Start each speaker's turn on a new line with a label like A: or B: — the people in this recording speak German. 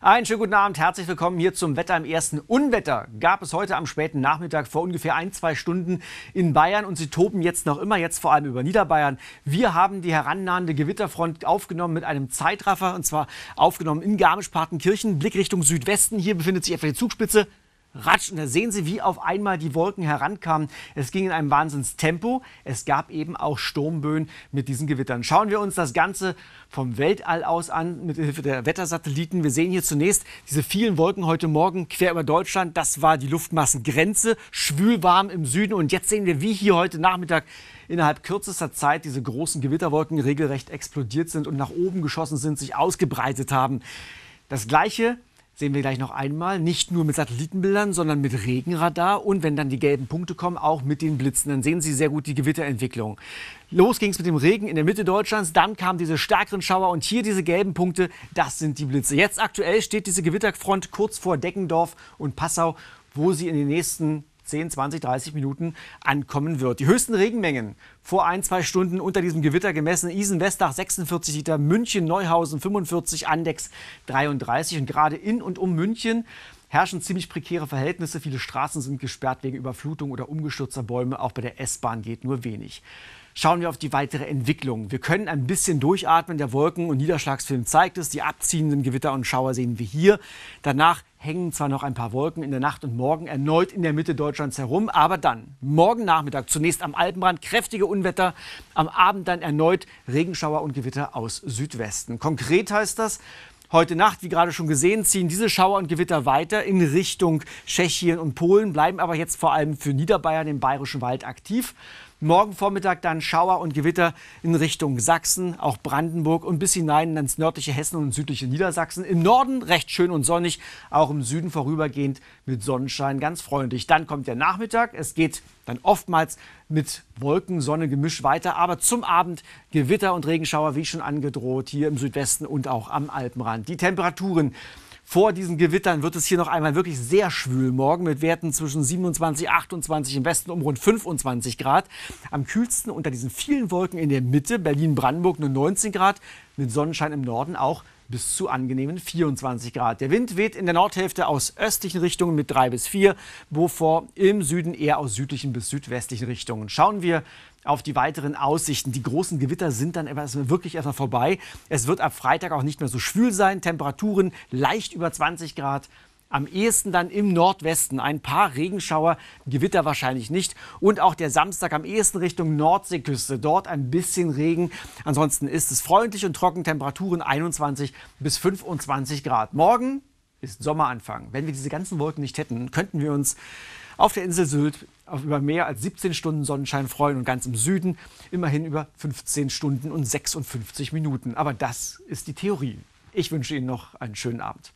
A: Einen schönen guten Abend, herzlich willkommen hier zum Wetter im ersten Unwetter. Gab es heute am späten Nachmittag vor ungefähr ein, zwei Stunden in Bayern und sie toben jetzt noch immer, jetzt vor allem über Niederbayern. Wir haben die herannahende Gewitterfront aufgenommen mit einem Zeitraffer und zwar aufgenommen in Garmisch-Partenkirchen, Blick Richtung Südwesten. Hier befindet sich etwa die Zugspitze ratsch. Und da sehen Sie, wie auf einmal die Wolken herankamen. Es ging in einem Wahnsinnstempo. Es gab eben auch Sturmböen mit diesen Gewittern. Schauen wir uns das Ganze vom Weltall aus an, mit Hilfe der Wettersatelliten. Wir sehen hier zunächst diese vielen Wolken heute Morgen quer über Deutschland. Das war die Luftmassengrenze, schwülwarm im Süden. Und jetzt sehen wir, wie hier heute Nachmittag innerhalb kürzester Zeit diese großen Gewitterwolken regelrecht explodiert sind und nach oben geschossen sind, sich ausgebreitet haben. Das gleiche sehen wir gleich noch einmal, nicht nur mit Satellitenbildern, sondern mit Regenradar und wenn dann die gelben Punkte kommen, auch mit den Blitzen. Dann sehen Sie sehr gut die Gewitterentwicklung. Los ging es mit dem Regen in der Mitte Deutschlands, dann kamen diese stärkeren Schauer und hier diese gelben Punkte, das sind die Blitze. Jetzt aktuell steht diese Gewitterfront kurz vor Deckendorf und Passau, wo sie in den nächsten 10, 20, 30 Minuten ankommen wird. Die höchsten Regenmengen vor ein, zwei Stunden unter diesem Gewitter gemessen. Isen-Westach 46 Liter, München, Neuhausen 45, Andex 33. Und gerade in und um München herrschen ziemlich prekäre Verhältnisse. Viele Straßen sind gesperrt wegen Überflutung oder umgestürzter Bäume. Auch bei der S-Bahn geht nur wenig schauen wir auf die weitere Entwicklung. Wir können ein bisschen durchatmen. Der Wolken- und Niederschlagsfilm zeigt es. Die abziehenden Gewitter und Schauer sehen wir hier. Danach hängen zwar noch ein paar Wolken in der Nacht und morgen erneut in der Mitte Deutschlands herum, aber dann morgen Nachmittag zunächst am Alpenrand kräftige Unwetter, am Abend dann erneut Regenschauer und Gewitter aus Südwesten. Konkret heißt das, Heute Nacht, wie gerade schon gesehen, ziehen diese Schauer und Gewitter weiter in Richtung Tschechien und Polen, bleiben aber jetzt vor allem für Niederbayern, den bayerischen Wald aktiv. Morgen Vormittag dann Schauer und Gewitter in Richtung Sachsen, auch Brandenburg und bis hinein ins nördliche Hessen und südliche Niedersachsen. Im Norden recht schön und sonnig, auch im Süden vorübergehend mit Sonnenschein ganz freundlich. Dann kommt der Nachmittag, es geht dann oftmals mit Wolken-Sonne-Gemisch weiter, aber zum Abend Gewitter und Regenschauer, wie schon angedroht, hier im Südwesten und auch am Alpenrand. Die Temperaturen vor diesen Gewittern wird es hier noch einmal wirklich sehr schwül morgen mit Werten zwischen 27, 28 im Westen um rund 25 Grad. Am kühlsten unter diesen vielen Wolken in der Mitte, Berlin-Brandenburg nur 19 Grad, mit Sonnenschein im Norden auch bis zu angenehmen 24 Grad. Der Wind weht in der Nordhälfte aus östlichen Richtungen mit 3 bis 4, wovor im Süden eher aus südlichen bis südwestlichen Richtungen. Schauen wir auf die weiteren Aussichten. Die großen Gewitter sind dann wirklich erstmal vorbei. Es wird ab Freitag auch nicht mehr so schwül sein. Temperaturen leicht über 20 Grad am ehesten dann im Nordwesten. Ein paar Regenschauer, Gewitter wahrscheinlich nicht. Und auch der Samstag am ehesten Richtung Nordseeküste. Dort ein bisschen Regen. Ansonsten ist es freundlich und trocken. Temperaturen 21 bis 25 Grad. Morgen ist Sommeranfang. Wenn wir diese ganzen Wolken nicht hätten, könnten wir uns auf der Insel Sylt über mehr als 17 Stunden Sonnenschein freuen und ganz im Süden immerhin über 15 Stunden und 56 Minuten. Aber das ist die Theorie. Ich wünsche Ihnen noch einen schönen Abend.